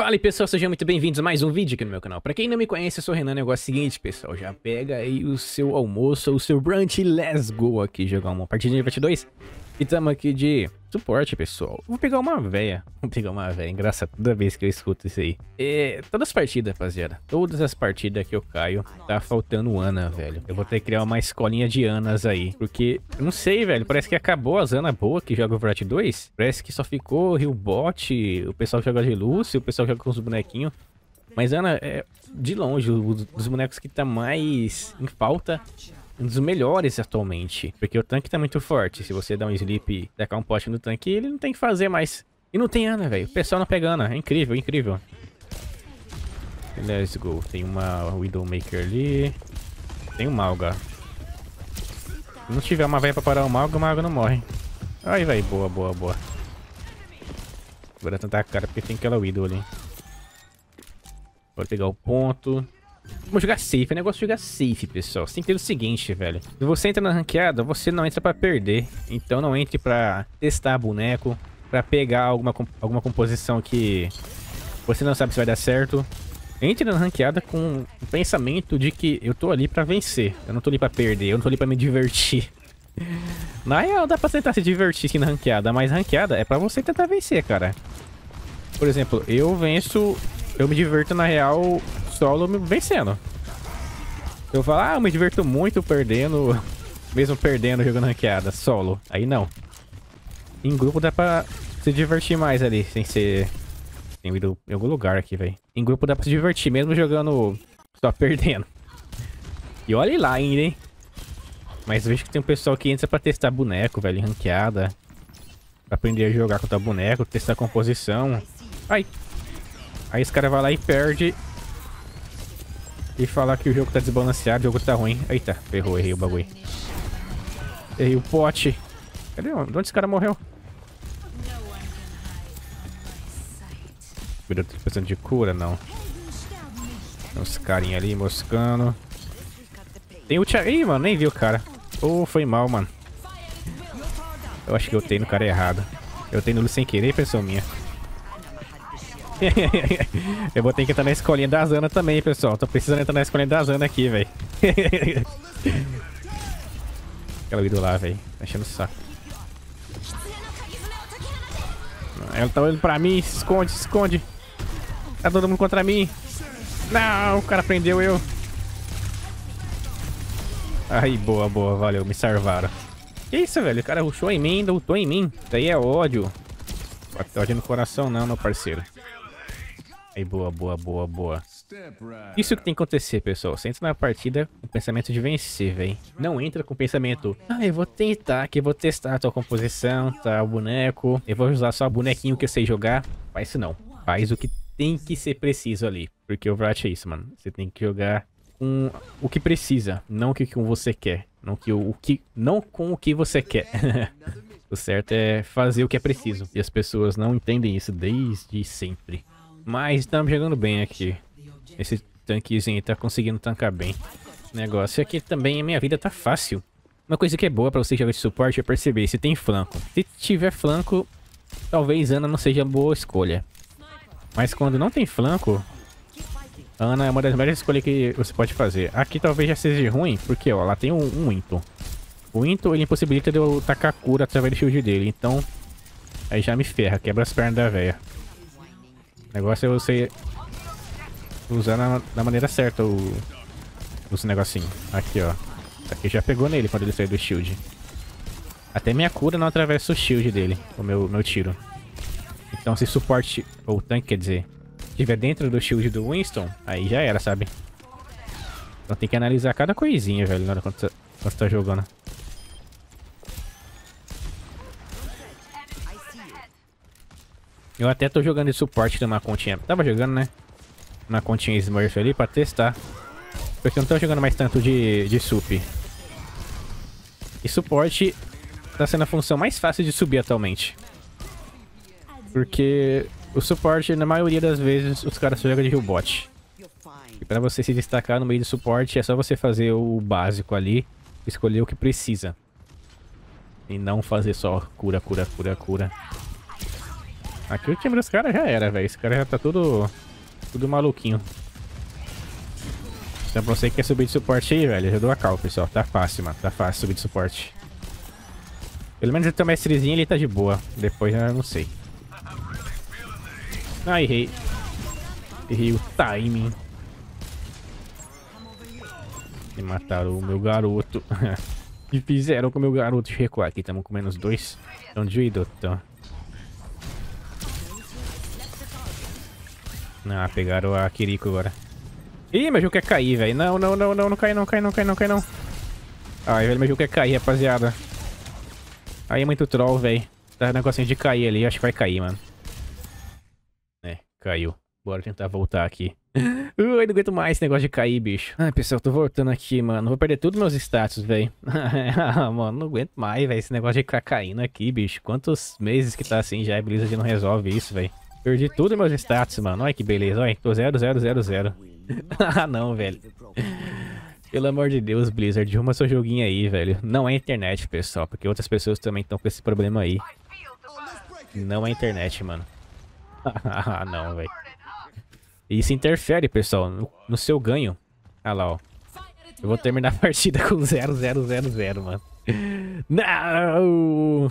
Fala pessoal, sejam muito bem-vindos a mais um vídeo aqui no meu canal. Pra quem não me conhece, eu sou o Renan, o negócio é o seguinte, pessoal, já pega aí o seu almoço, o seu brunch e let's go aqui jogar uma partida de 2 e tamo aqui de suporte, pessoal. Vou pegar uma véia. Vou pegar uma véia. Engraçado toda vez que eu escuto isso aí. É, todas as partidas, rapaziada. Todas as partidas que eu caio, tá faltando Ana, velho. Eu vou ter que criar uma escolinha de Anas aí. Porque, eu não sei, velho. Parece que acabou as Ana boa que joga Overwatch 2. Parece que só ficou Rio Bot, o pessoal que joga de Lúcio, o pessoal que joga com os bonequinhos. Mas Ana é, de longe, um dos bonecos que tá mais em falta um dos melhores atualmente. Porque o tanque tá muito forte. Se você dá um sleep, tacar um pote no tanque, ele não tem que fazer mais. E não tem Ana, velho. O pessoal não pega Ana. É incrível, incrível. Let's go. Tem uma Widowmaker ali. Tem um Malga. Se não tiver uma velha pra parar o Malga, o Malga não morre. Ai, velho. Boa, boa, boa. Agora tentar a cara porque tem aquela Widow ali. Pode pegar o ponto. Vamos jogar safe, é negócio jogar safe, pessoal. Você tem que ter o seguinte, velho. Se você entra na ranqueada, você não entra pra perder. Então não entre pra testar boneco, pra pegar alguma, alguma composição que você não sabe se vai dar certo. Entre na ranqueada com o pensamento de que eu tô ali pra vencer. Eu não tô ali pra perder, eu não tô ali pra me divertir. Na real, dá pra tentar se divertir aqui na ranqueada, mas ranqueada é pra você tentar vencer, cara. Por exemplo, eu venço... Eu me diverto, na real, solo vencendo. Eu falo, ah, eu me diverto muito perdendo, mesmo perdendo jogando ranqueada, solo. Aí não. Em grupo dá pra se divertir mais ali, sem ser... Tem ido em algum lugar aqui, velho. Em grupo dá pra se divertir, mesmo jogando só perdendo. E olha lá ainda, hein. Mas vejo que tem um pessoal que entra pra testar boneco, velho, ranqueada. Pra aprender a jogar contra boneco, testar composição. Ai. Aí esse cara vai lá e perde e falar que o jogo tá desbalanceado, o jogo tá ruim. Eita, ferrou, errei o bagulho. Errei o pote. Cadê? De onde esse cara morreu? Cuidado, tô precisando de cura, não. Tem uns carinha ali moscando. Tem ult aí, mano. Nem vi o cara. oh, foi mal, mano. Eu acho que eu tenho no cara errado. Eu tenho no sem querer, pessoal minha. eu vou ter que entrar na escolinha da Zana também, pessoal. Tô precisando entrar na escolinha da Zana aqui, velho. Aquela ido lá, velho. Tá enchendo o saco. Ela tá olhando pra mim. Se esconde, se esconde. Tá todo mundo contra mim. Não, o cara prendeu eu. Aí, boa, boa. Valeu, me salvaram. Que isso, velho? O cara rushou em mim, ainda em mim. Isso aí é ódio. Ódio no coração não, meu parceiro. Aí, boa, boa, boa, boa. Isso que tem que acontecer, pessoal. Você entra na partida com o pensamento de vencer, velho. Não entra com o pensamento, ah, eu vou tentar que eu vou testar a tua composição, tá, o boneco. Eu vou usar só o bonequinho que eu sei jogar. Faz isso não. Faz o que tem que ser preciso ali. Porque o Vrat é isso, mano. Você tem que jogar com o que precisa, não que você quer. Não, que o, o que, não com o que você quer. o certo é fazer o que é preciso. E as pessoas não entendem isso desde sempre. Mas estamos jogando bem aqui. Esse tanquezinho tá conseguindo tancar bem. O negócio é que também a minha vida tá fácil. Uma coisa que é boa pra você jogar de suporte é perceber se tem flanco. Se tiver flanco, talvez Ana não seja boa escolha. Mas quando não tem flanco, Ana é uma das melhores escolhas que você pode fazer. Aqui talvez já seja ruim, porque ó, lá tem um, um O Winton ele impossibilita de eu tacar cura através do shield dele, então aí já me ferra, quebra as pernas da véia. O negócio é você usar na, maneira certa o, os negocinho. Aqui, ó. aqui já pegou nele quando ele saiu do shield. Até minha cura não atravessa o shield dele, o meu, meu tiro. Então se suporte, ou tanque quer dizer, estiver dentro do shield do Winston, aí já era, sabe? Então tem que analisar cada coisinha, velho, na hora quando você tá jogando. Eu até tô jogando de suporte numa continha. Tava jogando, né? Na continha Smurf ali pra testar. Porque eu não tô jogando mais tanto de, de sup. E suporte tá sendo a função mais fácil de subir atualmente. Porque o suporte, na maioria das vezes, os caras jogam de robot. E pra você se destacar no meio do suporte, é só você fazer o básico ali. Escolher o que precisa. E não fazer só cura, cura, cura, cura. Aqui o time dos caras já era, velho. Esse cara já tá tudo... Tudo maluquinho. Então pra você que quer subir de suporte aí, velho, já dou a cal, pessoal. Tá fácil, mano. Tá fácil subir de suporte. Pelo menos até o mestrezinho ele tá de boa. Depois eu não sei. Ah, errei. Errei o timing. E mataram o meu garoto. e fizeram com o meu garoto recuar aqui. Tamo com menos dois. Então, juízo, então. Ah, pegaram a Kiriko agora. Ih, meu jogo quer cair, velho. Não, não, não, não, não cai não, cai não, cai não, cai não. Ai, velho, meu jogo quer cair, rapaziada. Aí é muito troll, velho. Tá negocinho de cair ali, acho que vai cair, mano. É, caiu. Bora tentar voltar aqui. Ui, não aguento mais esse negócio de cair, bicho. Ai, pessoal, tô voltando aqui, mano. Vou perder todos meus status, velho. Ah, mano, não aguento mais, velho, esse negócio de ficar caindo aqui, bicho. Quantos meses que tá assim já, é a gente não resolve isso, velho. Perdi tudo meus status, mano. Olha que beleza. Olha, tô 0000. ah, não, velho. Pelo amor de Deus, Blizzard, arruma seu joguinho aí, velho. Não é internet, pessoal, porque outras pessoas também estão com esse problema aí. Não é internet, mano. ah, não, velho. Isso interfere, pessoal, no, no, seu ganho. Ah lá, ó. Eu vou terminar a partida com 0000, mano. não!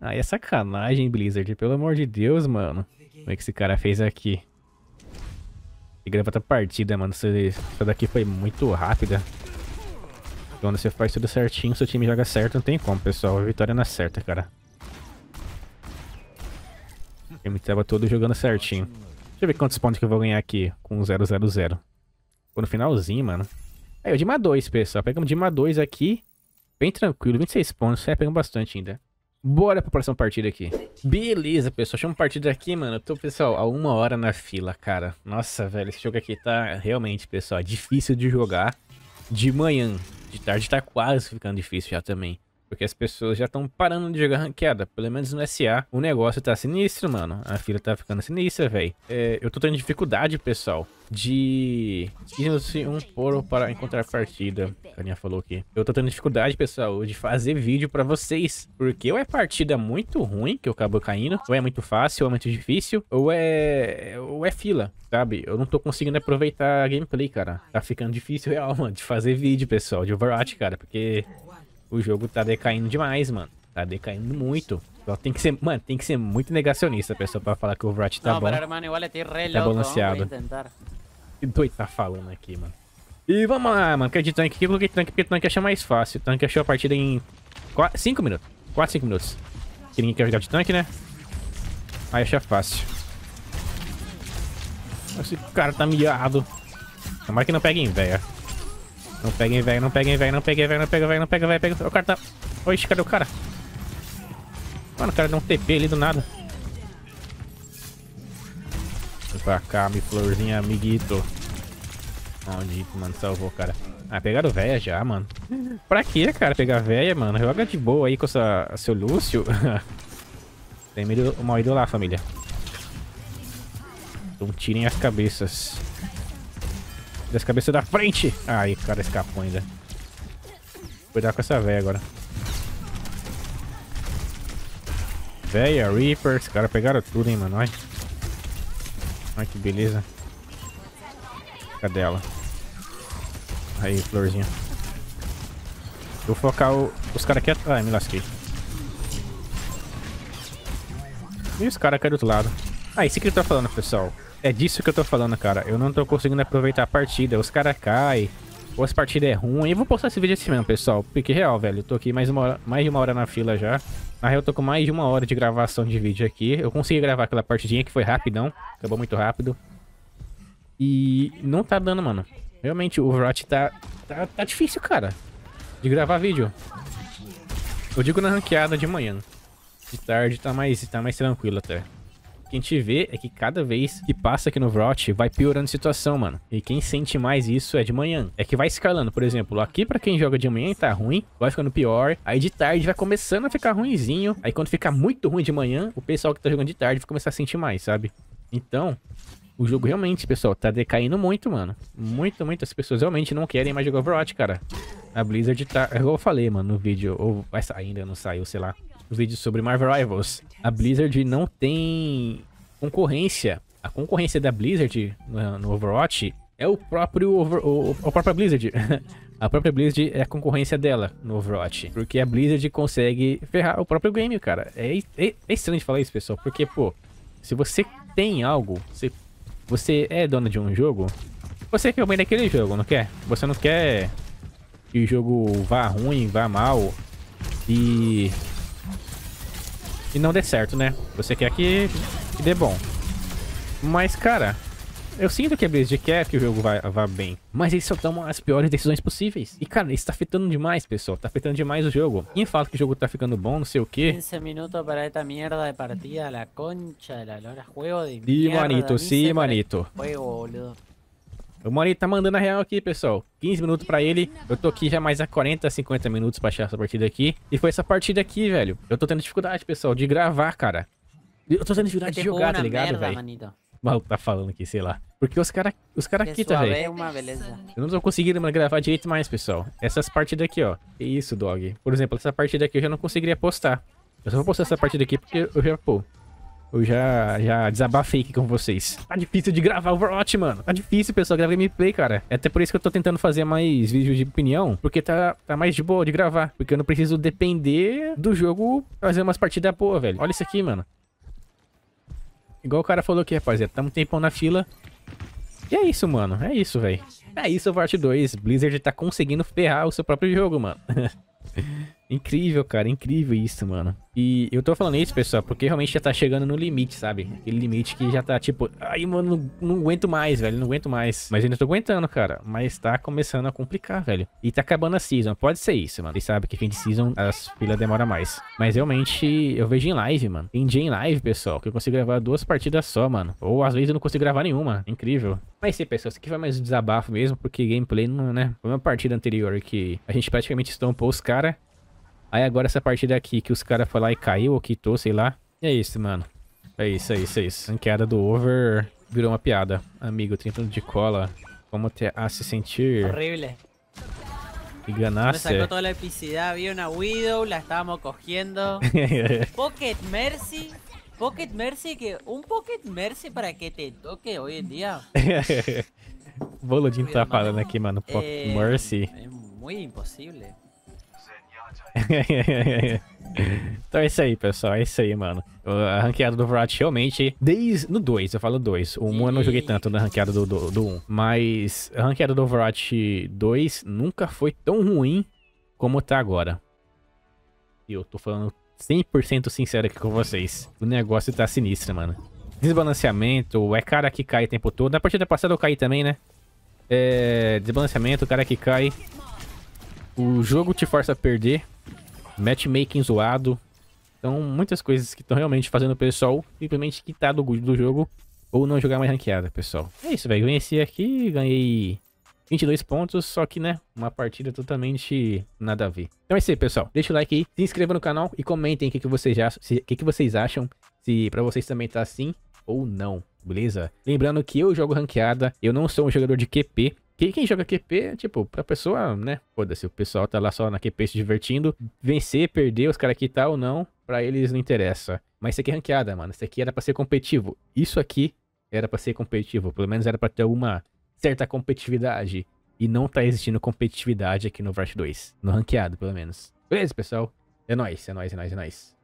Aí ah, é sacanagem, Blizzard. Pelo amor de Deus, mano. O é que esse cara fez aqui? E gravar outra tá partida, mano. Essa daqui foi muito rápida. Quando você faz tudo certinho, seu time joga certo, não tem como, pessoal. A vitória não é certa, cara. Eu me tava todo jogando certinho. Deixa eu ver quantos pontos que eu vou ganhar aqui com 000. Ficou no finalzinho, mano. Aí, o Dima 2, pessoal. Pegamos Dima 2 aqui. Bem tranquilo, 26 pontos. É, pegamos bastante ainda. Bora pra próxima partida aqui. Beleza, pessoal. Chama partida aqui, mano. Eu tô, pessoal, a uma hora na fila, cara. Nossa, velho, esse jogo aqui tá realmente, pessoal, difícil de jogar de manhã. De tarde tá quase ficando difícil já também. Porque as pessoas já estão parando de jogar ranqueada. Pelo menos no SA, o negócio tá sinistro, mano. A fila tá ficando sinistra, velho. É, eu tô tendo dificuldade, pessoal, de ir um foro para encontrar partida. A Carinha falou aqui. Eu tô tendo dificuldade, pessoal, de fazer vídeo pra vocês. Porque ou é partida muito ruim, que eu acabo caindo, ou é muito fácil, ou é muito difícil, ou é, ou é fila, sabe? Eu não tô conseguindo aproveitar a gameplay, cara. Tá ficando difícil, real, mano, de fazer vídeo, pessoal, de Overwatch, cara. Porque o jogo tá decaindo demais, mano. Tá decaindo muito. Só tem que ser, mano, tem que ser muito negacionista a pessoa pra falar que o Overwatch tá não, bom. reloj, tá balanceado. Que doido tá falando aqui, mano. E vamos lá, mano. Que é de tanque que Eu coloquei tanque porque tanque achei mais fácil. O tanque achou a partida em 5 minutos. 4, 5 minutos. Que ninguém quer jogar de tanque, né? Aí acha fácil. Esse cara tá miado. Tomara que não pegue em véia. Não peguem, velho, não peguem, velho, não peguem, velho, não peguem velho, não peguem velho, pega. O cara tá... Oxe, cadê o cara? Mano, o cara deu um TP ali do nada. Vem pra cá, me florzinha, amiguito. Maldito, mano, salvou, cara. Ah, pegaram véia já, mano. Pra que, cara, pegar véia, mano? Joga de boa aí com essa, seu Lúcio. Tem medo mal ido lá, família. Então tirem as cabeças das cabeça da frente. Aí, cara, escapou ainda. Cuidar com essa véia agora. Véia, Reaper, os caras pegaram tudo, hein, mano. ai, que beleza. Cadê ela? Aí, florzinha. Vou focar o... os caras aqui atrás. Ah, me lasquei. E os caras aqui do outro lado. Ah, isso que ele tá falando, pessoal. É disso que eu tô falando, cara. Eu não tô conseguindo aproveitar a partida. Os caras caem. Ou as partidas é ruim. Eu vou postar esse vídeo assim mesmo, pessoal. Pique real, velho. Eu tô aqui mais, uma hora, mais de uma hora na fila já. Na real, eu tô com mais de uma hora de gravação de vídeo aqui. Eu consegui gravar aquela partidinha que foi rapidão. Acabou muito rápido. E não tá dando, mano. Realmente, o Rot tá, tá, tá difícil, cara. De gravar vídeo. Eu digo na ranqueada de manhã. De tarde tá mais, tá mais tranquilo até que a gente vê é que cada vez que passa aqui no Vrot, vai piorando a situação, mano. E quem sente mais isso é de manhã. É que vai escalando. Por exemplo, aqui pra quem joga de manhã tá ruim, vai ficando pior. Aí de tarde vai começando a ficar ruimzinho. Aí quando ficar muito ruim de manhã, o pessoal que tá jogando de tarde vai começar a sentir mais, sabe? Então, o jogo realmente, pessoal, tá decaindo muito, mano. Muito, muito. As pessoas realmente não querem mais jogar Overwatch, cara. A Blizzard tá... É eu falei, mano, no vídeo. Ou vai sair ainda, não saiu, sei lá os vídeos sobre Marvel Rivals. A Blizzard não tem concorrência. A concorrência da Blizzard né, no Overwatch é o próprio Over, o, a própria Blizzard. a própria Blizzard é a concorrência dela no Overwatch. Porque a Blizzard consegue ferrar o próprio game, cara. É, é, é estranho de falar isso, pessoal. Porque, pô, se você tem algo, se você é dono de um jogo, você quer o bem daquele jogo, não quer? Você não quer que o jogo vá ruim, vá mal. E e não dê certo, né? Você quer que, que dê bom. Mas, cara, eu sinto que a Blizzard quer que o jogo vá, vá bem, mas eles só tomam as piores decisões possíveis. E, cara, isso tá afetando demais, pessoal. Tá afetando demais o jogo. Quem fala que o jogo tá ficando bom, não sei o quê. 15 minutos para esta merda de partida, la concha, la lora, juego de Sim, manito, sim, manito. Juego, boludo. O Mori tá mandando a real aqui, pessoal. 15 minutos pra ele. Eu tô aqui já mais a 40, 50 minutos pra achar essa partida aqui. E foi essa partida aqui, velho. Eu tô tendo dificuldade, pessoal, de gravar, cara. Eu tô tendo dificuldade de jogar, tá ligado, velho? Mal tá falando aqui, sei lá. Porque os caras os cara quitam, tá, velho. É uma beleza. Eu não tô conseguindo gravar direito mais, pessoal. Essas partidas aqui, ó. Que isso, dog. Por exemplo, essa partida aqui eu já não conseguiria postar. Eu só vou postar essa partida aqui porque eu já, pô, eu já, já desabafei aqui com vocês. Tá difícil de gravar Overwatch, mano. Tá difícil, pessoal, gravar gameplay, cara. É até por isso que eu tô tentando fazer mais vídeos de opinião, porque tá, tá mais de boa de gravar. Porque eu não preciso depender do jogo fazer umas partidas boas, velho. Olha isso aqui, mano. Igual o cara falou aqui, rapaziada. Tamo um tempão na fila. E é isso, mano. É isso, velho. É isso, Overwatch 2. Blizzard tá conseguindo ferrar o seu próprio jogo, mano. Incrível, cara, incrível isso, mano. E eu tô falando isso, pessoal, porque realmente já tá chegando no limite, sabe? Aquele limite que já tá tipo, ai, mano, não, não aguento mais, velho, não aguento mais. Mas ainda tô aguentando, cara. Mas tá começando a complicar, velho. E tá acabando a season, pode ser isso, mano. E sabe que fim de season as filas demoram mais. Mas realmente eu vejo em live, mano. em dia em live, pessoal, que eu consigo gravar duas partidas só, mano. Ou às vezes eu não consigo gravar nenhuma. Incrível. Mas sim, pessoal, isso aqui foi mais um desabafo mesmo, porque gameplay não, né? Foi uma partida anterior que a gente praticamente estampou os caras. Aí agora essa partida aqui que os caras foram lá e caiu ou quitou, sei lá. É isso, mano. É isso, é isso, é isso. Em do over virou uma piada. Amigo, 30 de cola. Como te se sentir? Horrible. Y ganaste. Nos sacou toda a epicidade. havia uma Widow, la estávamos cogiendo. Pocket Mercy. Pocket Mercy, que um Pocket Mercy para que te toque hoje em dia Volodin tá falando aqui, mano. Pocket eh, Mercy. É muito impossível. então é isso aí, pessoal. É isso aí, mano. A ranqueada do Overwatch realmente. Desde. No 2, eu falo 2. O 1 eu não joguei tanto na ranqueada do, do, do 1. Mas a ranqueada do Overwatch 2 nunca foi tão ruim como tá agora. E eu tô falando 100% sincero aqui com vocês. O negócio tá sinistro, mano. Desbalanceamento, é cara que cai o tempo todo. Na partida passada eu caí também, né? É, desbalanceamento, cara que cai. O jogo te força a perder, matchmaking zoado. Então, muitas coisas que estão realmente fazendo o pessoal simplesmente quitar do, do jogo ou não jogar mais ranqueada, pessoal. É isso, velho. Venci aqui, ganhei 22 pontos, só que, né, uma partida totalmente nada a ver. Então é isso aí, pessoal. Deixa o like aí, se inscreva no canal e comentem o que, que, vocês, acham, se, que, que vocês acham, se pra vocês também tá assim ou não, beleza? Lembrando que eu jogo ranqueada, eu não sou um jogador de QP, quem, quem joga QP, tipo, pra pessoa, né? Foda-se, o pessoal tá lá só na QP se divertindo. Vencer, perder, os caras aqui tá ou não, pra eles não interessa. Mas isso aqui é ranqueada, mano. Isso aqui era pra ser competitivo. Isso aqui era pra ser competitivo. Pelo menos era pra ter uma certa competitividade. E não tá existindo competitividade aqui no Vart 2. No ranqueado, pelo menos. Beleza, pessoal? É nóis, é nóis, é nóis, é nóis.